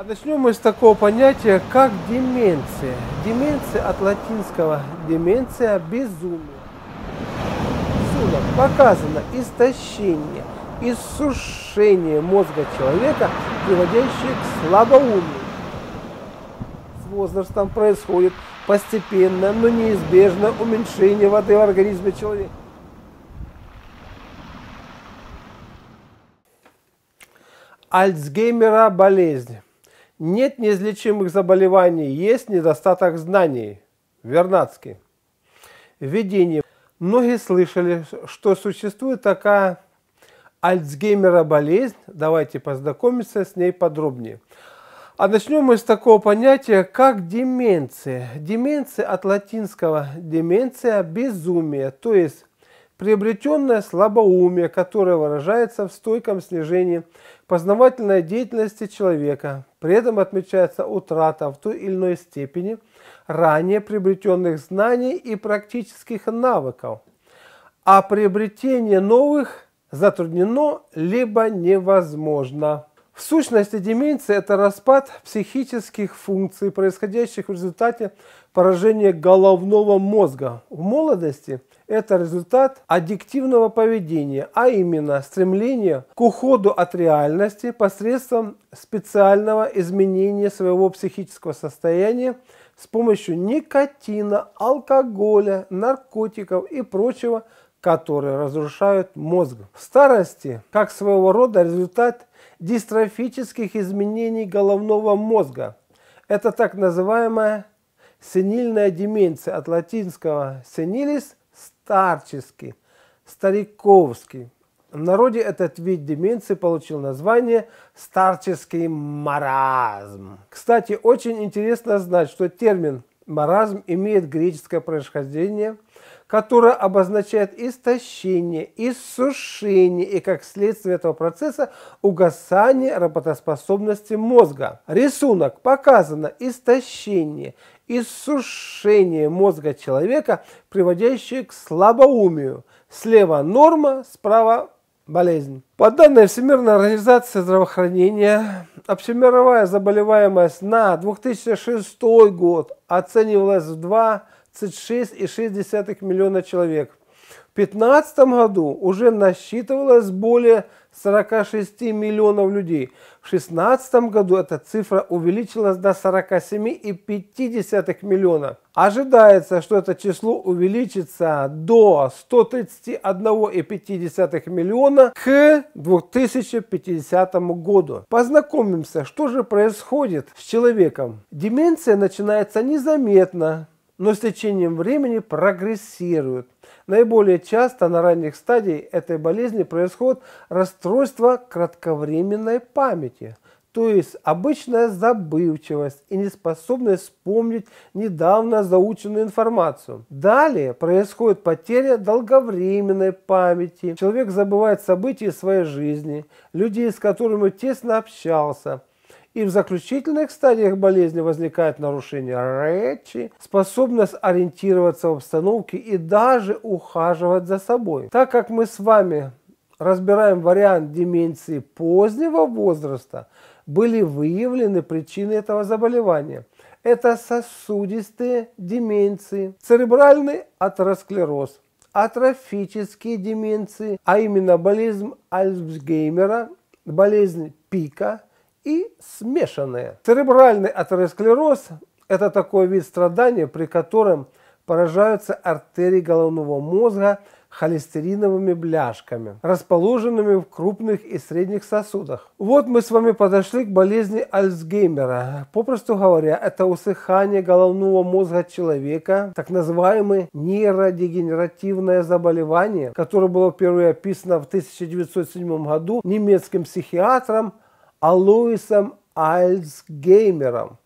А начнем мы с такого понятия, как деменция. Деменция от латинского деменция – безумие. Сюда показано истощение, иссушение мозга человека, приводящее к слабоумию. С возрастом происходит постепенно, но неизбежно уменьшение воды в организме человека. Альцгеймера болезнь. Нет неизлечимых заболеваний, есть недостаток знаний. Вернадский. Введение. Многие слышали, что существует такая Альцгеймера болезнь. Давайте познакомиться с ней подробнее. А начнем мы с такого понятия, как деменция. Деменция от латинского деменция – безумие, то есть приобретенное слабоумие, которое выражается в стойком снижении познавательной деятельности человека. При этом отмечается утрата в той или иной степени ранее приобретенных знаний и практических навыков, а приобретение новых затруднено либо невозможно. В сущности, деменция – это распад психических функций, происходящих в результате поражения головного мозга. В молодости – это результат аддиктивного поведения, а именно стремление к уходу от реальности посредством специального изменения своего психического состояния с помощью никотина, алкоголя, наркотиков и прочего, которые разрушают мозг. В старости, как своего рода результат дистрофических изменений головного мозга. Это так называемая сенильная деменция от латинского «сенилис» старческий, стариковский. В народе этот вид деменции получил название старческий маразм. Кстати, очень интересно знать, что термин маразм имеет греческое происхождение, которое обозначает истощение, иссушение и, как следствие этого процесса, угасание работоспособности мозга. Рисунок показано истощение, иссушение мозга человека, приводящее к слабоумию. Слева норма, справа болезнь. По данной Всемирной организации здравоохранения, общемировая заболеваемость на 2006 год оценивалась в 26,6 миллиона человек. 2015 году уже насчитывалось более 46 миллионов людей. В 2016 году эта цифра увеличилась до 47,5 миллиона. Ожидается, что это число увеличится до 131,5 миллиона к 2050 году. Познакомимся, что же происходит с человеком. Деменция начинается незаметно, но с течением времени прогрессируют. Наиболее часто на ранних стадиях этой болезни происходит расстройство кратковременной памяти, то есть обычная забывчивость и неспособность вспомнить недавно заученную информацию. Далее происходит потеря долговременной памяти. Человек забывает события своей жизни, людей, с которыми тесно общался – и в заключительных стадиях болезни возникает нарушение речи, способность ориентироваться в обстановке и даже ухаживать за собой. Так как мы с вами разбираем вариант деменции позднего возраста, были выявлены причины этого заболевания. Это сосудистые деменции, церебральный атеросклероз, атрофические деменции, а именно болезнь Альцгеймера, болезнь Пика – и смешанные. Церебральный атеросклероз – это такой вид страдания, при котором поражаются артерии головного мозга холестериновыми бляшками, расположенными в крупных и средних сосудах. Вот мы с вами подошли к болезни Альцгеймера. Попросту говоря, это усыхание головного мозга человека, так называемое нейродегенеративное заболевание, которое было впервые описано в 1907 году немецким психиатром Алоисом Альцгеймером.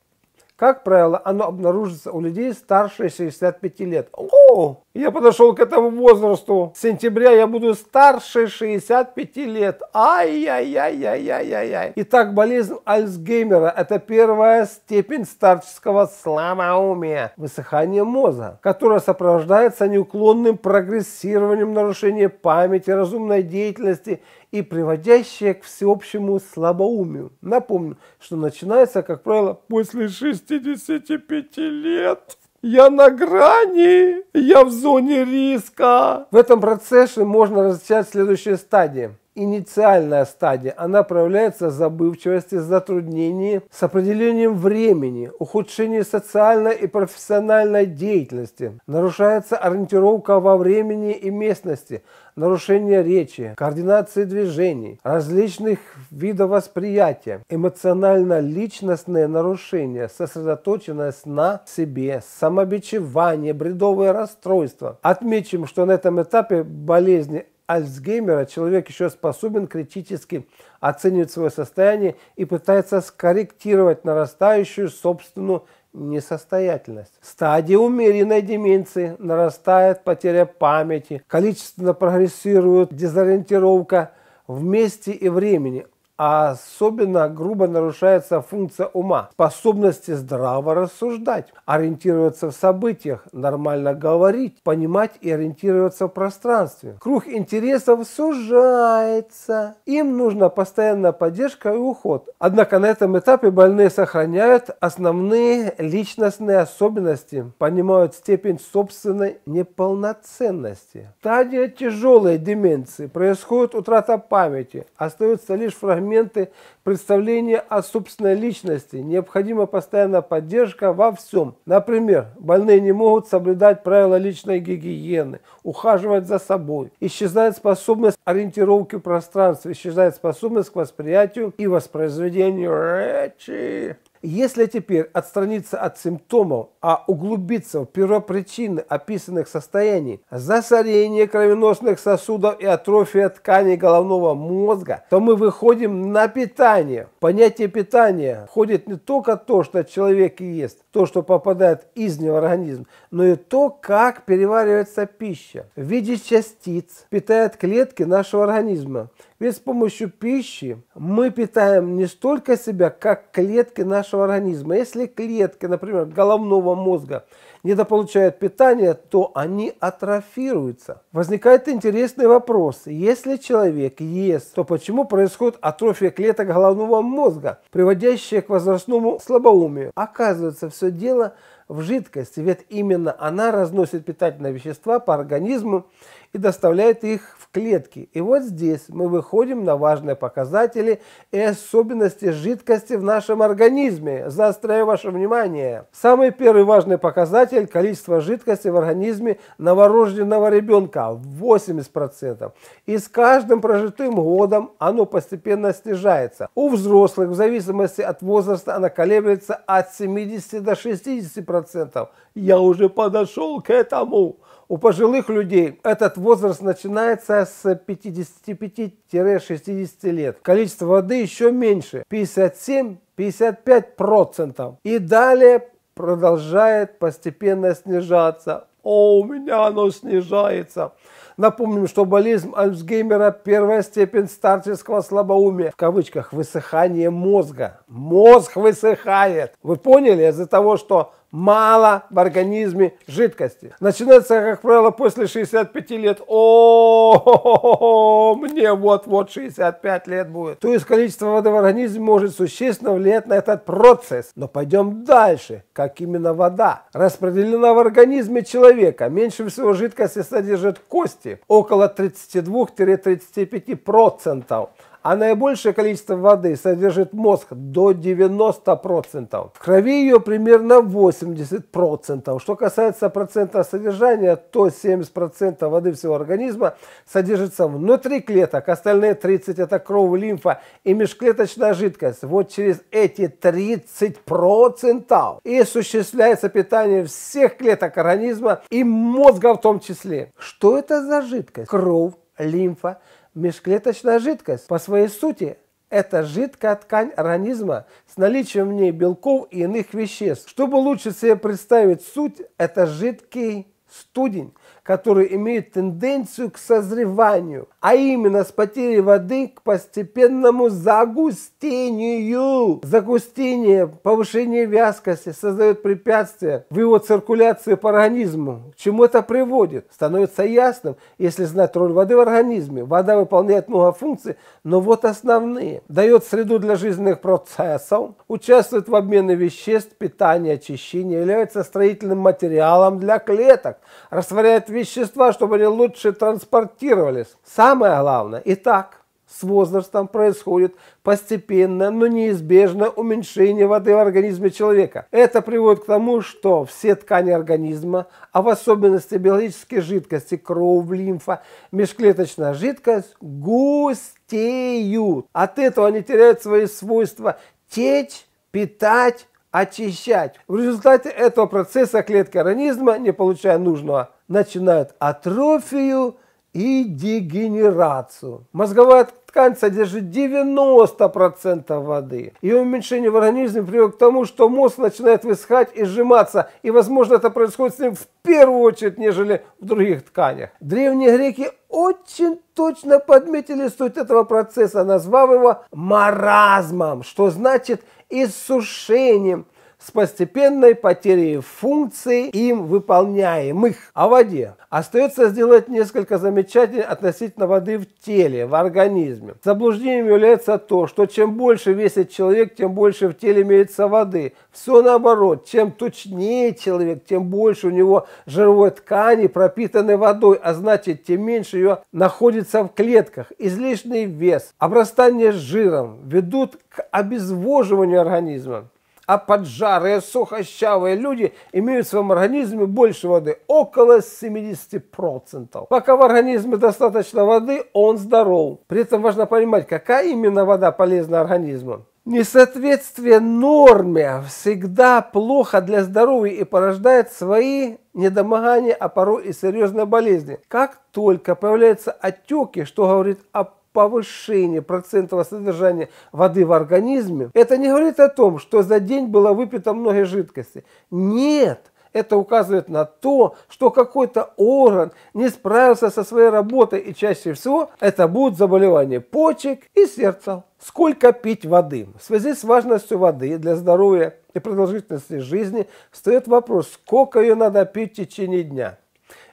Как правило, оно обнаружится у людей старше 65 лет. О, я подошел к этому возрасту. С сентября я буду старше 65 лет. Ай-яй-яй-яй-яй-яй-яй. Итак, болезнь Альцгеймера – это первая степень старческого слабоумия, высыхание мозга, которое сопровождается неуклонным прогрессированием нарушения памяти, разумной деятельности и приводящее к всеобщему слабоумию. Напомню, что начинается, как правило, после 65 лет. Я на грани, я в зоне риска. В этом процессе можно различать следующие стадии инициальная стадия. Она проявляется в забывчивости, затруднении с определением времени, ухудшении социальной и профессиональной деятельности. Нарушается ориентировка во времени и местности, нарушение речи, координации движений, различных видов восприятия, эмоционально-личностные нарушения, сосредоточенность на себе, самобичевание, бредовые расстройства. Отмечим, что на этом этапе болезни Альцгеймера человек еще способен критически оценивать свое состояние и пытается скорректировать нарастающую собственную несостоятельность. Стадия умеренной деменции, нарастает потеря памяти, количественно прогрессирует дезориентировка в месте и времени, а особенно грубо нарушается функция ума, способности здраво рассуждать, ориентироваться в событиях, нормально говорить, понимать и ориентироваться в пространстве. Круг интересов сужается. Им нужна постоянная поддержка и уход. Однако на этом этапе больные сохраняют основные личностные особенности, понимают степень собственной неполноценности. Стадия тяжелой деменции происходит утрата памяти, остаются лишь фрагменты моменты представления о собственной личности. Необходима постоянная поддержка во всем. Например, больные не могут соблюдать правила личной гигиены, ухаживать за собой. Исчезает способность ориентировки в пространстве, исчезает способность к восприятию и воспроизведению речи. Если теперь отстраниться от симптомов, а углубиться в первопричины описанных состояний – засорение кровеносных сосудов и атрофия тканей головного мозга, то мы выходим на питание. понятие питания входит не только то, что человек ест, то, что попадает из него в организм, но и то, как переваривается пища. В виде частиц питает клетки нашего организма, ведь с помощью пищи мы питаем не столько себя, как клетки нашего организма. Если клетки, например, головного мозга недополучают питание, то они атрофируются. Возникает интересный вопрос. Если человек ест, то почему происходит атрофия клеток головного мозга, приводящая к возрастному слабоумию? Оказывается, все дело в жидкость, ведь именно она разносит питательные вещества по организму и доставляет их в клетки. И вот здесь мы выходим на важные показатели и особенности жидкости в нашем организме. Заостряю ваше внимание. Самый первый важный показатель – количество жидкости в организме новорожденного ребенка – 80%. И с каждым прожитым годом оно постепенно снижается. У взрослых в зависимости от возраста она колеблется от 70 до 60% процентов. Я уже подошел к этому. У пожилых людей этот возраст начинается с 55-60 лет. Количество воды еще меньше, 57-55%. И далее продолжает постепенно снижаться. О, у меня оно снижается. Напомним, что болезнь Альцгеймера – первая степень старческого слабоумия, в кавычках, высыхание мозга. Мозг высыхает. Вы поняли? Из-за того, что мало в организме жидкости. Начинается, как правило, после 65 лет. О, мне вот-вот 65 лет будет. То есть количество воды в организме может существенно влиять на этот процесс. Но пойдем дальше. Как именно вода? Распределена в организме человека. Меньше всего жидкости содержит кости. Около 32-35% а наибольшее количество воды содержит мозг до 90%. В крови ее примерно 80%. Что касается процента содержания, то 70% воды всего организма содержится внутри клеток, остальные 30% это кровь, лимфа и межклеточная жидкость. Вот через эти 30% и осуществляется питание всех клеток организма и мозга в том числе. Что это за жидкость? Кровь, лимфа, Межклеточная жидкость по своей сути это жидкая ткань организма с наличием в ней белков и иных веществ. Чтобы лучше себе представить суть, это жидкий студень, которые имеют тенденцию к созреванию, а именно с потери воды к постепенному загустению. Загустение, повышение вязкости создает препятствия в его циркуляции по организму. К чему это приводит? Становится ясным, если знать роль воды в организме. Вода выполняет много функций, но вот основные. Дает среду для жизненных процессов, участвует в обмене веществ, питании, очищении, является строительным материалом для клеток, растворяет вещества, чтобы они лучше транспортировались. Самое главное, и так с возрастом происходит постепенное, но неизбежное уменьшение воды в организме человека. Это приводит к тому, что все ткани организма, а в особенности биологические жидкости, кровь, лимфа, межклеточная жидкость, густеют. От этого они теряют свои свойства течь, питать очищать. В результате этого процесса клетки организма, не получая нужного, начинают атрофию и дегенерацию. Мозговая ткань содержит 90% воды. Ее уменьшение в организме приводит к тому, что мозг начинает высыхать и сжиматься. И, возможно, это происходит с ним в первую очередь, нежели в других тканях. Древние греки очень точно подметили суть этого процесса, назвав его маразмом, что значит иссушением – с постепенной потерей функций им выполняемых. О а воде. Остается сделать несколько замечательных относительно воды в теле, в организме. Заблуждением является то, что чем больше весит человек, тем больше в теле имеется воды. Все наоборот, чем тучнее человек, тем больше у него жировой ткани, пропитанной водой, а значит, тем меньше ее находится в клетках. Излишний вес, обрастание жиром ведут к обезвоживанию организма а поджарые, сухощавые люди имеют в своем организме больше воды, около 70%. Пока в организме достаточно воды, он здоров. При этом важно понимать, какая именно вода полезна организму. Несоответствие норме всегда плохо для здоровья и порождает свои недомогания, а порой и серьезные болезни. Как только появляются отеки, что говорит о повышение процентного содержания воды в организме, это не говорит о том, что за день было выпито много жидкости. Нет, это указывает на то, что какой-то орган не справился со своей работой, и чаще всего это будут заболевания почек и сердца. Сколько пить воды? В связи с важностью воды для здоровья и продолжительности жизни встает вопрос, сколько ее надо пить в течение дня.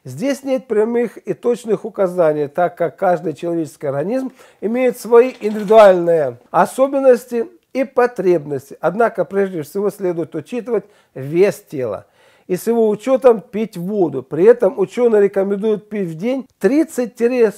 Здесь нет прямых и точных указаний, так как каждый человеческий организм имеет свои индивидуальные особенности и потребности. Однако прежде всего следует учитывать вес тела и с его учетом пить воду. При этом ученые рекомендуют пить в день 30-40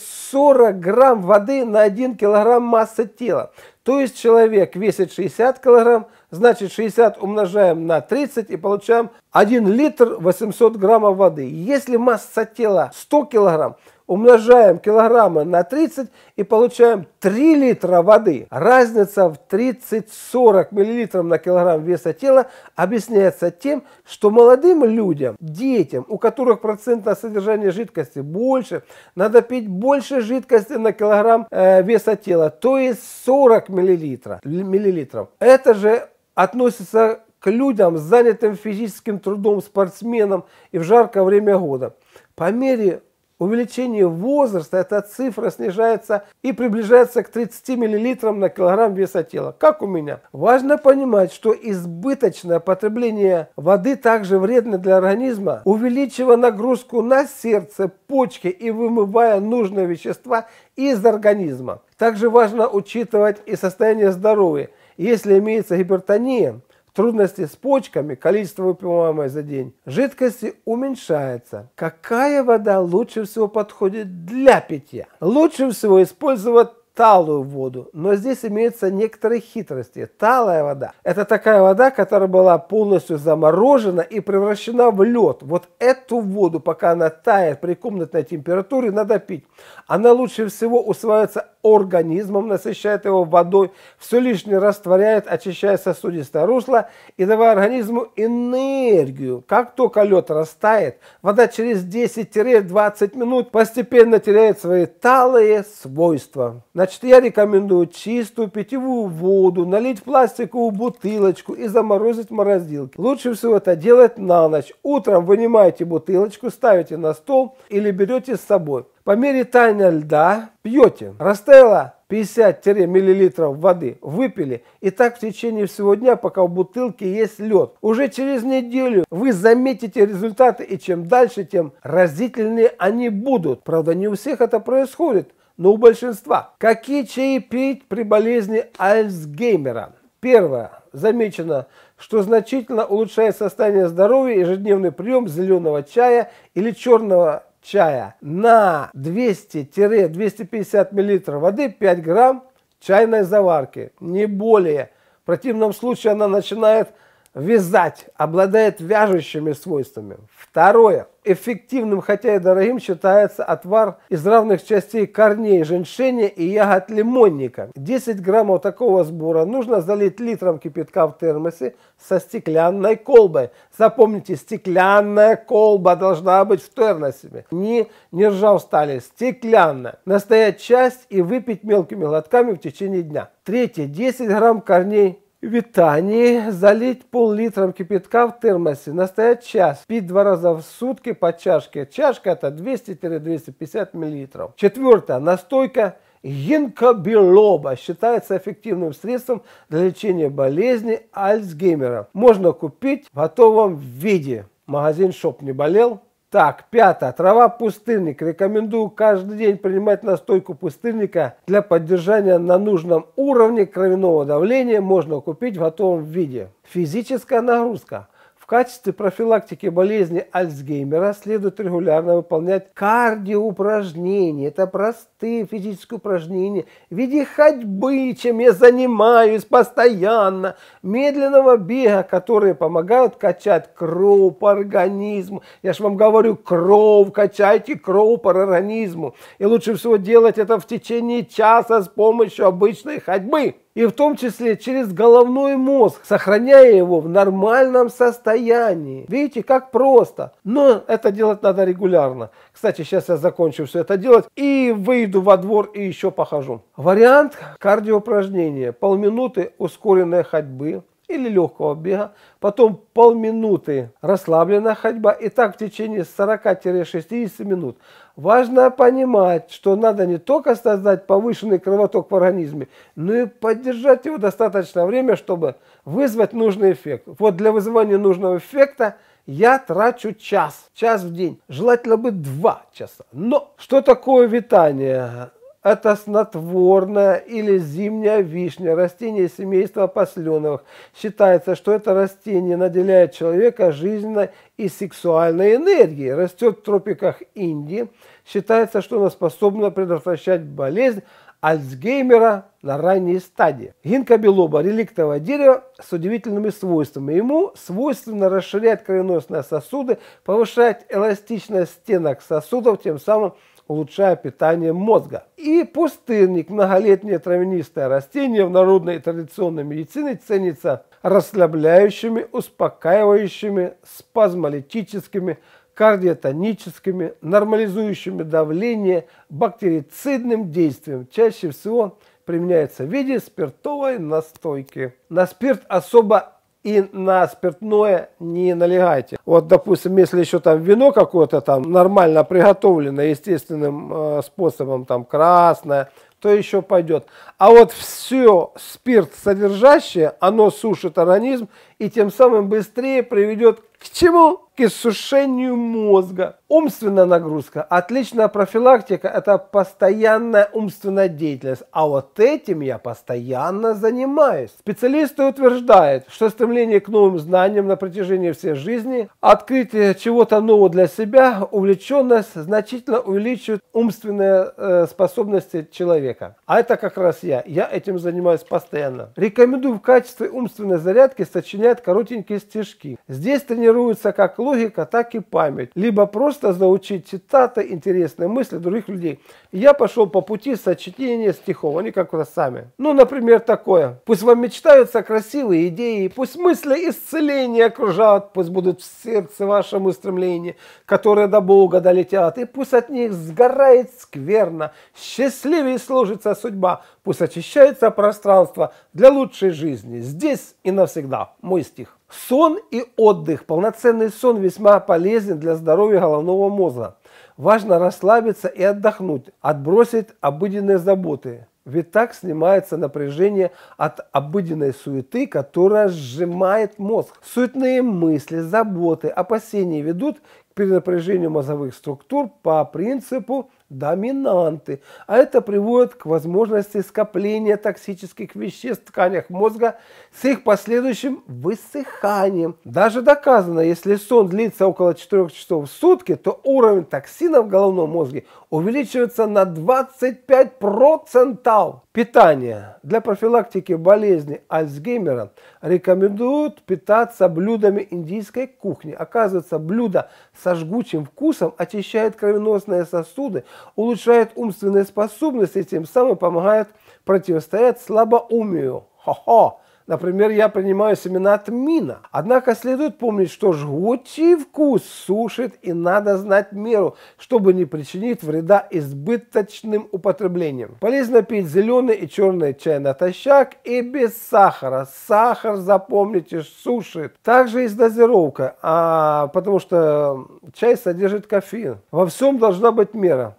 грамм воды на 1 килограмм массы тела. То есть человек весит 60 килограмм, Значит, 60 умножаем на 30 и получаем 1 литр 800 граммов воды. Если масса тела 100 килограмм, умножаем килограммы на 30 и получаем 3 литра воды. Разница в 30-40 миллилитров на килограмм веса тела объясняется тем, что молодым людям, детям, у которых процентное содержание жидкости больше, надо пить больше жидкости на килограмм э, веса тела, то есть 40 миллилитров. миллилитров. Это же относится к людям, занятым физическим трудом, спортсменам и в жаркое время года. По мере увеличения возраста эта цифра снижается и приближается к 30 мл на килограмм веса тела, как у меня. Важно понимать, что избыточное потребление воды также вредно для организма, увеличивая нагрузку на сердце, почки и вымывая нужные вещества из организма. Также важно учитывать и состояние здоровья – если имеется гипертония, трудности с почками, количество выпиваемой за день жидкости уменьшается. Какая вода лучше всего подходит для питья? Лучше всего использовать талую воду. Но здесь имеются некоторые хитрости. Талая вода – это такая вода, которая была полностью заморожена и превращена в лед. Вот эту воду, пока она тает при комнатной температуре, надо пить. Она лучше всего усваивается организмом, насыщает его водой, все лишнее растворяет, очищает сосудистое русло и давая организму энергию. Как только лед растает, вода через 10-20 минут постепенно теряет свои талые свойства. На Значит, я рекомендую чистую питьевую воду, налить в пластиковую бутылочку и заморозить в морозилке. Лучше всего это делать на ночь. Утром вынимаете бутылочку, ставите на стол или берете с собой. По мере таяния льда пьете. Растаяла 50 миллилитров воды выпили, и так в течение всего дня, пока в бутылке есть лед. Уже через неделю вы заметите результаты, и чем дальше, тем разительнее они будут. Правда, не у всех это происходит но у большинства. Какие чаи пить при болезни Альцгеймера? Первое. Замечено, что значительно улучшает состояние здоровья ежедневный прием зеленого чая или черного чая на 200-250 мл воды 5 грамм чайной заварки, не более. В противном случае она начинает вязать обладает вяжущими свойствами. Второе. Эффективным, хотя и дорогим, считается отвар из равных частей корней женьшеня и ягод лимонника. 10 граммов такого сбора нужно залить литром кипятка в термосе со стеклянной колбой. Запомните, стеклянная колба должна быть в термосе. Не, не ржав стали, стеклянная. Настоять часть и выпить мелкими глотками в течение дня. Третье. 10 грамм корней вітанні заліть пол-літром кипятка в термосі. Настоять час. Пить два рази в сутки по чашке. Чашка это 200-250 мл. Четвертое. Настойка Гинка белоба считается эффективным средством для лечения болезни Альцгеймера. Можно купить в готовом виде. Магазин Шоп не болел? Так, пятое. Трава пустырник. Рекомендую каждый день принимать настойку пустырника. Для поддержания на нужном уровне кровяного давления можно купить в готовом виде. Физическая нагрузка. В качестве профилактики болезни Альцгеймера следует регулярно выполнять кардиоупражнения. Это простые физические упражнения в виде ходьбы, чем я занимаюсь постоянно, медленного бега, которые помогают качать кровь по организму. Я же вам говорю, кровь, качайте кровь по организму. И лучше всего делать это в течение часа с помощью обычной ходьбы и в том числе через головной мозг, сохраняя его в нормальном состоянии. Видите, как просто. Но это делать надо регулярно. Кстати, сейчас я закончу все это делать и выйду во двор и еще похожу. Вариант кардиоупражнения. Полминуты ускоренной ходьбы, или легкого бега, потом полминуты расслабленная ходьба и так в течение 40-60 минут. Важно понимать, что надо не только создать повышенный кровоток в организме, но и поддержать его достаточно время, чтобы вызвать нужный эффект. Вот для вызывания нужного эффекта я трачу час, час в день, желательно бы два часа. Но что такое витание? Это отоснотворная или зимняя вишня, растение семейства посленовых. Считается, что это растение наделяет человека жизненной и сексуальной энергией. Растет в тропиках Индии. Считается, что оно способно предотвращать болезнь Альцгеймера на ранней стадии. Гинка белоба – реликтовое дерево с удивительными свойствами. Ему свойственно расширять кровеносные сосуды, повышать эластичность стенок сосудов, тем самым – улучшая питание мозга. И пустырник, многолетнее травянистое растение в народной и традиционной медицине ценится расслабляющими, успокаивающими, спазмолитическими, кардиотоническими, нормализующими давление, бактерицидным действием. Чаще всего применяется в виде спиртовой настойки. На спирт особо и на спиртное не налегайте. Вот, допустим, если еще там вино какое-то там нормально приготовленное, естественным э, способом, там красное, то еще пойдет. А вот все спирт содержащее, оно сушит организм и тем самым быстрее приведет к чему? К иссушению мозга. Умственная нагрузка. Отличная профилактика – это постоянная умственная деятельность. А вот этим я постоянно занимаюсь. Специалисты утверждают, что стремление к новым знаниям на протяжении всей жизни, открытие чего-то нового для себя, увлеченность значительно увеличивает умственные э, способности человека. А это как раз я. Я этим занимаюсь постоянно. Рекомендую в качестве умственной зарядки сочинять читает коротенькие стишки. Здесь тренируется как логика, так и память. Либо просто заучить цитаты, интересные мысли других людей. Я пошел по пути сочетения стихов, они как раз сами. Ну, например, такое. Пусть вам мечтаются красивые идеи, пусть мысли исцеления окружат, пусть будут в сердце вашем устремления, которые до Бога долетят, и пусть от них сгорает скверно, счастливее служится судьба, Пусть очищается пространство для лучшей жизни здесь и навсегда. Мой стих. Сон и отдых. Полноценный сон весьма полезен для здоровья головного мозга. Важно расслабиться и отдохнуть, отбросить обыденные заботы. Ведь так снимается напряжение от обыденной суеты, которая сжимает мозг. Суетные мысли, заботы, опасения ведут к перенапряжению мозговых структур по принципу доминанты, а это приводит к возможности скопления токсических веществ в тканях мозга с их последующим высыханием. Даже доказано, если сон длится около 4 часов в сутки, то уровень токсинов в головном мозге увеличивается на 25%. Питание. Для профилактики болезни Альцгеймера рекомендуют питаться блюдами индийской кухни. Оказывается, блюдо со жгучим вкусом очищает кровеносные сосуды, улучшает умственные способности и тем самым помогает противостоять слабоумию. Хо-хо! Например, я принимаю семена тмина. Однако следует помнить, что жгучий вкус сушит и надо знать меру, чтобы не причинить вреда избыточным употреблением. Полезно пить зеленый и черный чай натощак и без сахара. Сахар, запомните, сушит. Также есть дозировка, а, потому что чай содержит кофеин. Во всем должна быть мера.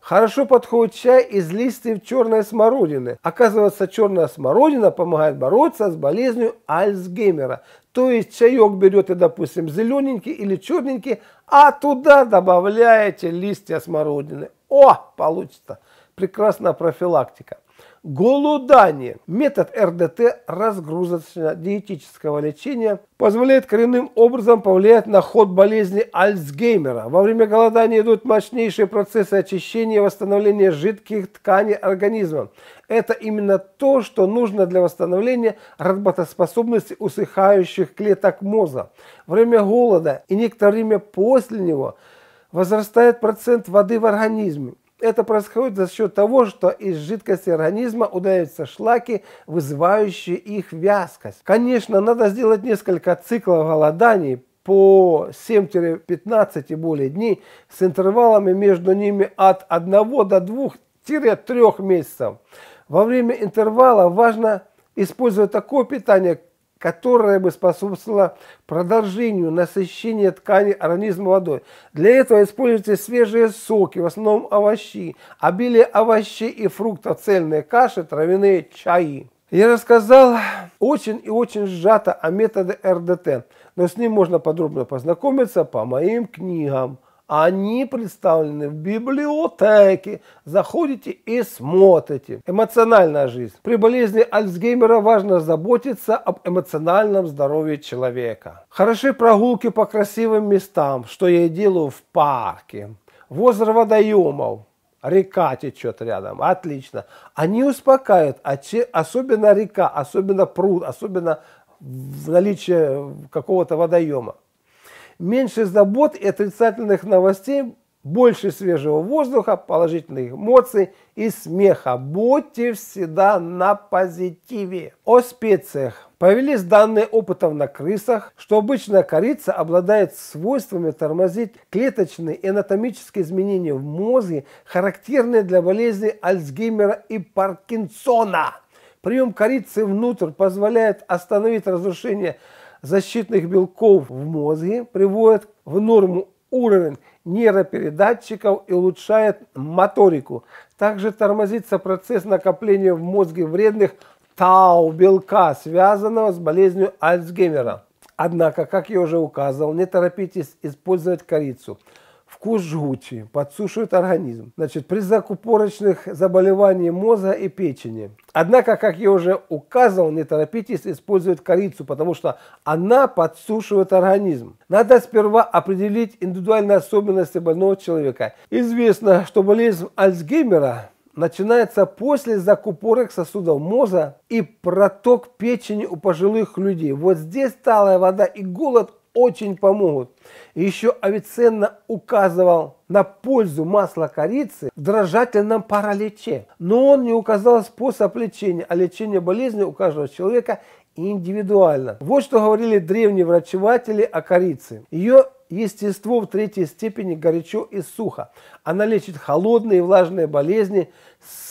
Хорошо подходит чай из листьев черной смородины. Оказывается, черная смородина помогает бороться с болезнью Альцгеймера. То есть чаек берете, допустим, зелененький или черненький, а туда добавляете листья смородины. О, получится! Прекрасная профилактика голодание. Метод РДТ разгрузочно-диетического лечения позволяет коренным образом повлиять на ход болезни Альцгеймера. Во время голодания идут мощнейшие процессы очищения и восстановления жидких тканей организма. Это именно то, что нужно для восстановления работоспособности усыхающих клеток мозга. время голода и некоторое время после него возрастает процент воды в организме. Это происходит за счет того, что из жидкости организма удаляются шлаки, вызывающие их вязкость. Конечно, надо сделать несколько циклов голоданий по 7-15 и более дней с интервалами между ними от 1 до 2-3 месяцев. Во время интервала важно использовать такое питание, которая бы способствовала продолжению насыщения тканей организма водой. Для этого используйте свежие соки, в основном овощи, обилие овощей и фруктов, цельные каши, травяные чаи. Я рассказал очень и очень сжато о методе РДТ, но с ним можно подробно познакомиться по моим книгам – они представлены в библиотеке. Заходите и смотрите. Эмоциональная жизнь. При болезни Альцгеймера важно заботиться об эмоциональном здоровье человека. Хороши прогулки по красивым местам, что я и делаю в парке. Возле водоемов. Река течет рядом, отлично. Они успокаивают, а особенно река, особенно пруд, особенно в наличие какого-то водоема. Меньше забот и отрицательных новостей, больше свежего воздуха, положительных эмоций и смеха. Будьте всегда на позитиве. О специях. Появились данные опытом на крысах, что обычная корица обладает свойствами тормозить клеточные и анатомические изменения в мозге, характерные для болезни Альцгеймера и Паркинсона. Прием корицы внутрь позволяет остановить разрушение защитных белков в мозге, приводит в норму уровень нейропередатчиков и улучшает моторику. Также тормозится процесс накопления в мозге вредных тау белка, связанного с болезнью Альцгеймера. Однако, как я уже указывал, не торопитесь использовать корицу – вкус жгучий, подсушивает организм. Значит, при закупорочных заболеваниях мозга и печени. Однако, как я уже указывал, не торопитесь использовать корицу, потому что она подсушивает организм. Надо сперва определить индивидуальные особенности больного человека. Известно, что болезнь Альцгеймера начинается после закупорок сосудов мозга и проток печени у пожилых людей. Вот здесь талая вода и голод очень помогут. еще Авиценна указывал на пользу масла корицы в дрожательном параличе. Но он не указал способ лечения, а лечение болезни у каждого человека индивидуально. Вот что говорили древние врачеватели о корице. Ее естество в третьей степени горячо и сухо. Она лечит холодные и влажные болезни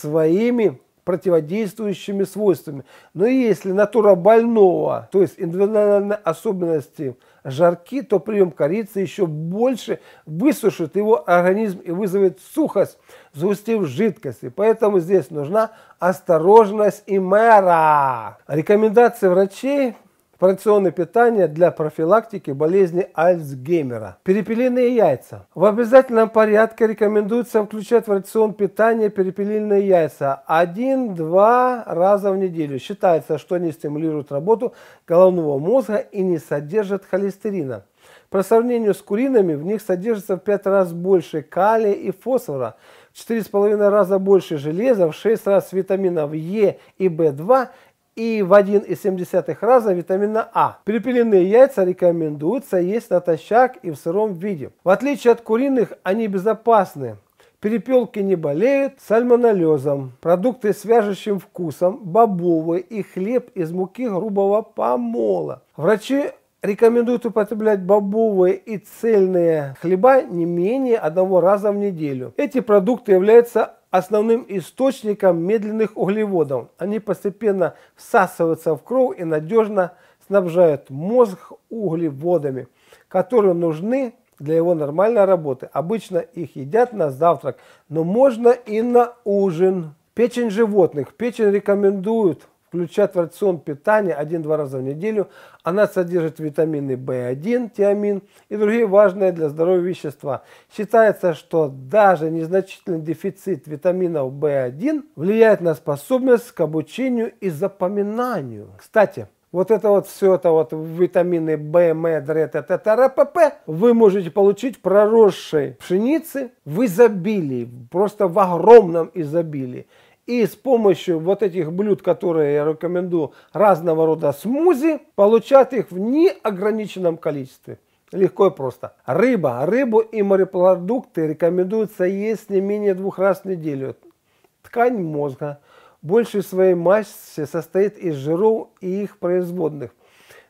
своими противодействующими свойствами. Но если натура больного, то есть индивидуальные особенности жарки, то прием корицы еще больше высушит его организм и вызовет сухость, сгустив жидкости. Поэтому здесь нужна осторожность и мера. Рекомендации врачей Порционное питание для профилактики болезни Альцгеймера. Перепелиные яйца. В обязательном порядке рекомендуется включать в рацион питания перепелиные яйца 1-2 раза в неделю. Считается, что они стимулируют работу головного мозга и не содержат холестерина. По сравнению с куриными, в них содержится в 5 раз больше калия и фосфора, в 4,5 раза больше железа, в 6 раз витаминов Е и В2 и в 1,7 раза витамина А. Перепеленные яйца рекомендуется есть натощак и в сыром виде. В отличие от куриных, они безопасны. Перепелки не болеют сальмонеллезом. Продукты с вяжущим вкусом, бобовые и хлеб из муки грубого помола. Врачи рекомендуют употреблять бобовые и цельные хлеба не менее одного раза в неделю. Эти продукты являются основным источником медленных углеводов. Они постепенно всасываются в кровь и надежно снабжают мозг углеводами, которые нужны для его нормальной работы. Обычно их едят на завтрак, но можно и на ужин. Печень животных. Печень рекомендуют включать в рацион питания 1-2 раза в неделю. Она содержит витамины В1, тиамин и другие важные для здоровья вещества. Считается, что даже незначительный дефицит витаминов В1 влияет на способность к обучению и запоминанию. Кстати, вот это вот все это вот витамины В, М, Д, Т, вы можете получить в проросшей пшенице в изобилии, просто в огромном изобилии. И с помощью вот этих блюд, которые я рекомендую, разного рода смузи, получать их в неограниченном количестве. Легко и просто. Рыба, рыбу и морепродукты рекомендуется есть не менее двух раз в неделю. Ткань мозга больше своей массе состоит из жиров и их производных.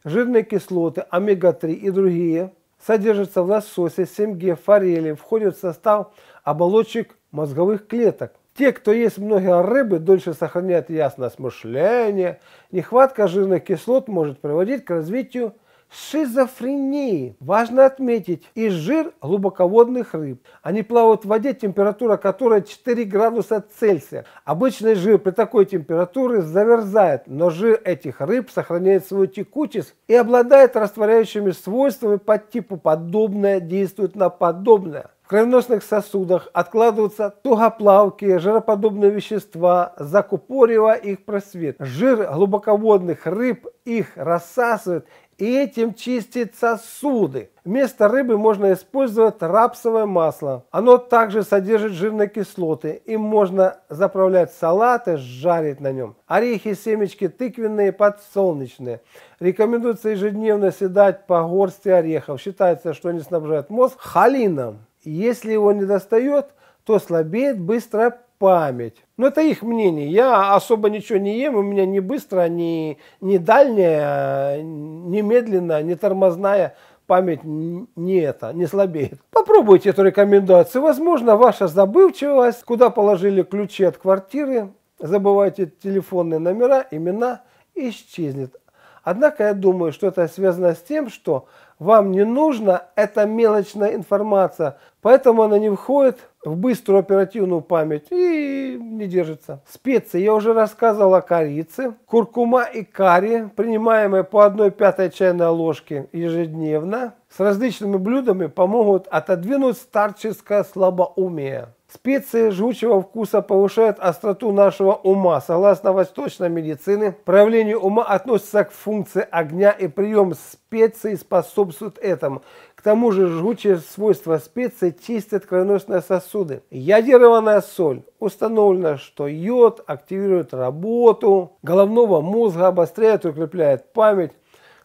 Жирные кислоты, омега-3 и другие содержатся в лососе, семге, форели, входят в состав оболочек мозговых клеток. Те, кто ест много рыбы, дольше сохраняют ясность мышления. Нехватка жирных кислот может приводить к развитию шизофрении. Важно отметить и жир глубоководных рыб. Они плавают в воде, температура которой 4 градуса Цельсия. Обычный жир при такой температуре замерзает, но жир этих рыб сохраняет свою текучесть и обладает растворяющими свойствами по типу подобное действует на подобное кровеносных сосудах откладываются тугоплавкие жироподобные вещества, закупоривая их просвет. Жир глубоководных рыб их рассасывает и этим чистит сосуды. Вместо рыбы можно использовать рапсовое масло. Оно также содержит жирные кислоты. и можно заправлять салаты, жарить на нем. Орехи, семечки тыквенные, подсолнечные. Рекомендуется ежедневно съедать по горсти орехов. Считается, что они снабжают мозг холином. Если его не достает, то слабеет быстро память. Но это их мнение. Я особо ничего не ем, у меня не быстро, не, не дальняя, не медленная, не тормозная память не это, не слабеет. Попробуйте эту рекомендацию. Возможно, ваша забывчивость, куда положили ключи от квартиры, забывайте телефонные номера, имена, исчезнет. Однако я думаю, что это связано с тем, что вам не нужно эта мелочная информация, поэтому она не входит в быструю оперативную память и не держится. Специи. Я уже рассказывал о корице. Куркума и карри, принимаемые по 1 пятой чайной ложки ежедневно с различными блюдами помогут отодвинуть старческое слабоумие. Специи жгучего вкуса повышают остроту нашего ума. Согласно восточной медицине, проявление ума относится к функции огня и прием специй способствует этому. К тому же жгучие свойства специй чистят кровеносные сосуды. Ядированная соль. Установлено, что йод активирует работу головного мозга, обостряет и укрепляет память.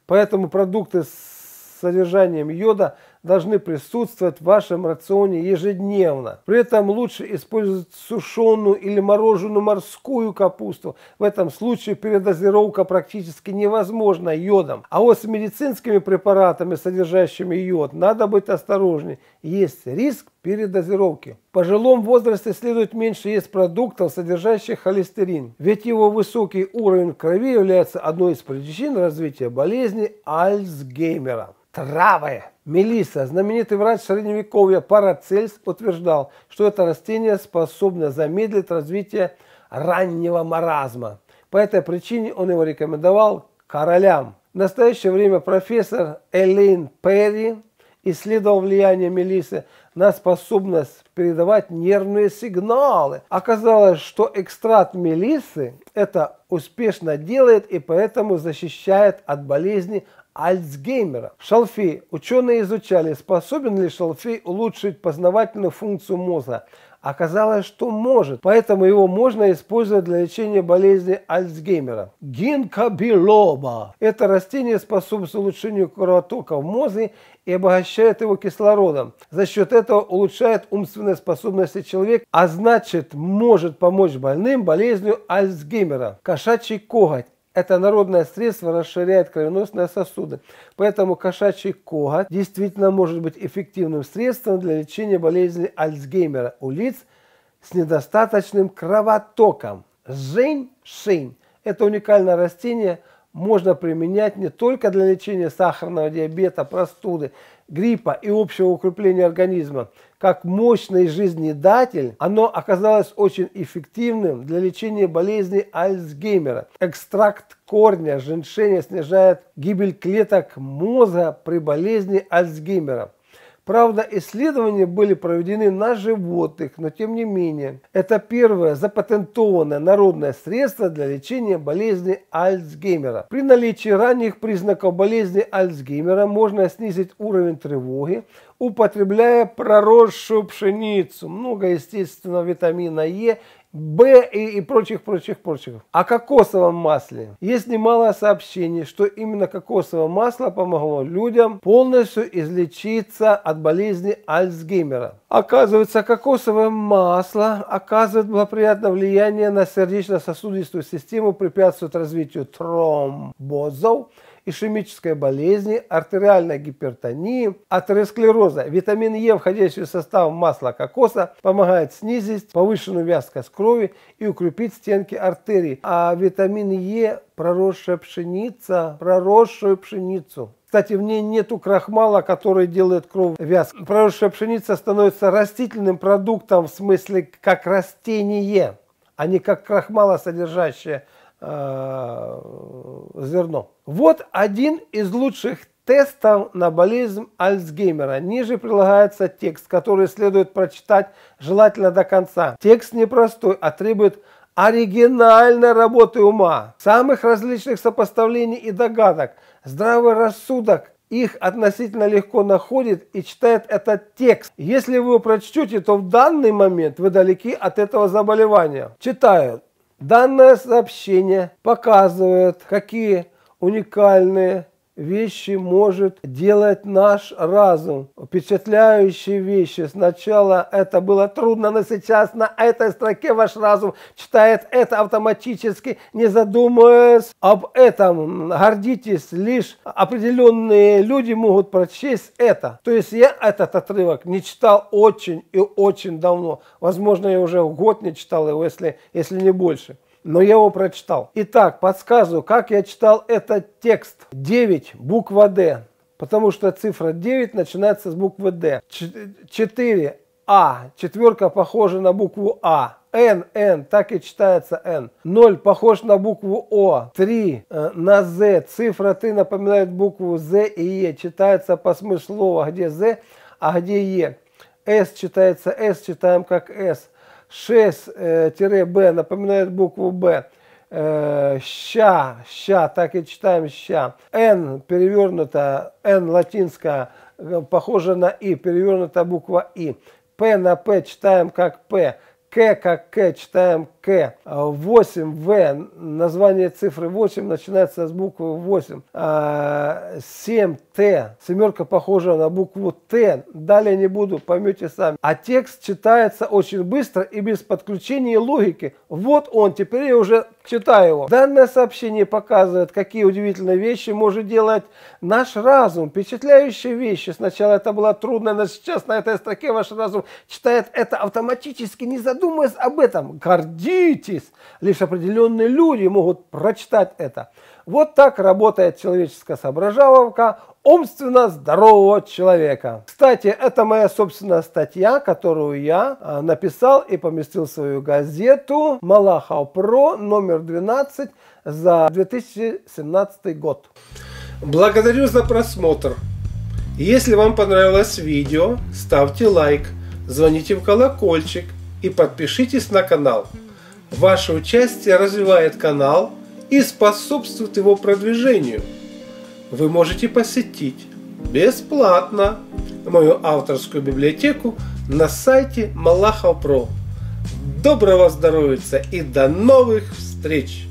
Поэтому продукты с содержанием йода должны присутствовать в вашем рационе ежедневно. При этом лучше использовать сушеную или мороженую морскую капусту. В этом случае передозировка практически невозможна йодом. А вот с медицинскими препаратами, содержащими йод, надо быть осторожнее. Есть риск передозировки. В пожилом возрасте следует меньше есть продуктов, содержащих холестерин, ведь его высокий уровень в крови является одной из причин развития болезни Альцгеймера травы. Мелиса, знаменитый врач средневековья Парацельс, утверждал, что это растение способно замедлить развитие раннего маразма. По этой причине он его рекомендовал королям. В настоящее время профессор Элейн Перри исследовал влияние мелисы на способность передавать нервные сигналы. Оказалось, что экстракт мелисы это успешно делает и поэтому защищает от болезни Альцгеймера. В ученые изучали, способен ли шалфей улучшить познавательную функцию мозга. Оказалось, что может, поэтому его можно использовать для лечения болезни Альцгеймера. Гинка Это растение способствует улучшению кровотока в мозге и обогащает его кислородом. За счет этого улучшает умственные способности человека, а значит может помочь больным болезнью Альцгеймера. Кошачий коготь. Это народное средство расширяет кровеносные сосуды, поэтому кошачий коготь действительно может быть эффективным средством для лечения болезни Альцгеймера у лиц с недостаточным кровотоком. Жень-шень – это уникальное растение, можно применять не только для лечения сахарного диабета, простуды гриппа и общего укрепления организма как мощный жизнедатель, оно оказалось очень эффективным для лечения болезни Альцгеймера. Экстракт корня женьшеня снижает гибель клеток мозга при болезни Альцгеймера. Правда, исследования были проведены на животных, но тем не менее, это первое запатентованное народное средство для лечения болезни Альцгеймера. При наличии ранних признаков болезни Альцгеймера можно снизить уровень тревоги, употребляя проросшую пшеницу, много, естественного витамина Е Б и, и прочих, прочих, прочих. О кокосовом масле. Есть немало сообщений, что именно кокосовое масло помогло людям полностью излечиться от болезни Альцгеймера. Оказывается, кокосовое масло оказывает благоприятное влияние на сердечно-сосудистую систему, препятствует развитию тромбозов, ишемической болезни, артериальной гипертонии, атеросклероза. Витамин Е, входящий в состав масла кокоса, помогает снизить повышенную вязкость крови и укрепить стенки артерий. А витамин Е – проросшая пшеница, проросшую пшеницу. Кстати, в ней нету крахмала, который делает кровь вяз. Проросшая пшеница становится растительным продуктом в смысле как растение, а не как крахмалосодержащее э, зерно. Вот один из лучших тестов на болезнь Альцгеймера. Ниже прилагается текст, который следует прочитать желательно до конца. Текст непростой, а требует оригинальной работы ума, самых различных сопоставлений и догадок. Здравый рассудок их относительно легко находит и читает этот текст. Если вы прочтете, то в данный момент вы далеки от этого заболевания. Читаю. Данное сообщение показывает, какие уникальные вещи может делать наш разум. Впечатляющие вещи. Сначала это было трудно, но сейчас на этой строке ваш разум читает это автоматически, не задумываясь об этом. Гордитесь, лишь определенные люди могут прочесть это. То есть я этот отрывок не читал очень и очень давно. Возможно, я уже год не читал его, если, если не больше но я его прочитал. Итак, подсказываю, как я читал этот текст. 9, буква D, потому что цифра 9 начинается с буквы D. 4, А, четверка похожа на букву А. Н, Н, так и читается Н. 0 похож на букву О. 3 э, на З. Цифра 3 напоминает букву З и Е. Читается по смыслу а где З, а где Е. С читается С, читаем как С. 6 э, б напоминает букву Б. Э, ща, ща, так и читаем ща. Н перевернута, Н латинская, э, похожа на И, перевернута буква И. П на П читаем как П. К как К, читаем К. 8В, название цифры 8 начинается с буквы 8. 7Т, а, семерка похожа на букву Т. Далее не буду, поймете сами. А текст читается очень быстро и без подключения логики. Вот он, теперь я уже Читаю его. Данное сообщение показывает, какие удивительные вещи может делать наш разум. Впечатляющие вещи. Сначала это было трудно, но сейчас на этой строке ваш разум читает это автоматически, не задумываясь об этом. Гордитесь! Лишь определенные люди могут прочитать это. Вот так работает человеческая соображаловка умственно здорового человека. Кстати, это моя собственная статья, которую я а, написал и поместил в свою газету «Малахов Про» номер 12 за 2017 год. Благодарю за просмотр. Если вам понравилось видео, ставьте лайк, звоните в колокольчик и подпишитесь на канал. Ваше участие развивает канал – и способствует его продвижению. Вы можете посетить бесплатно мою авторскую библиотеку на сайте Малахов Про. Доброго здоровья и до новых встреч!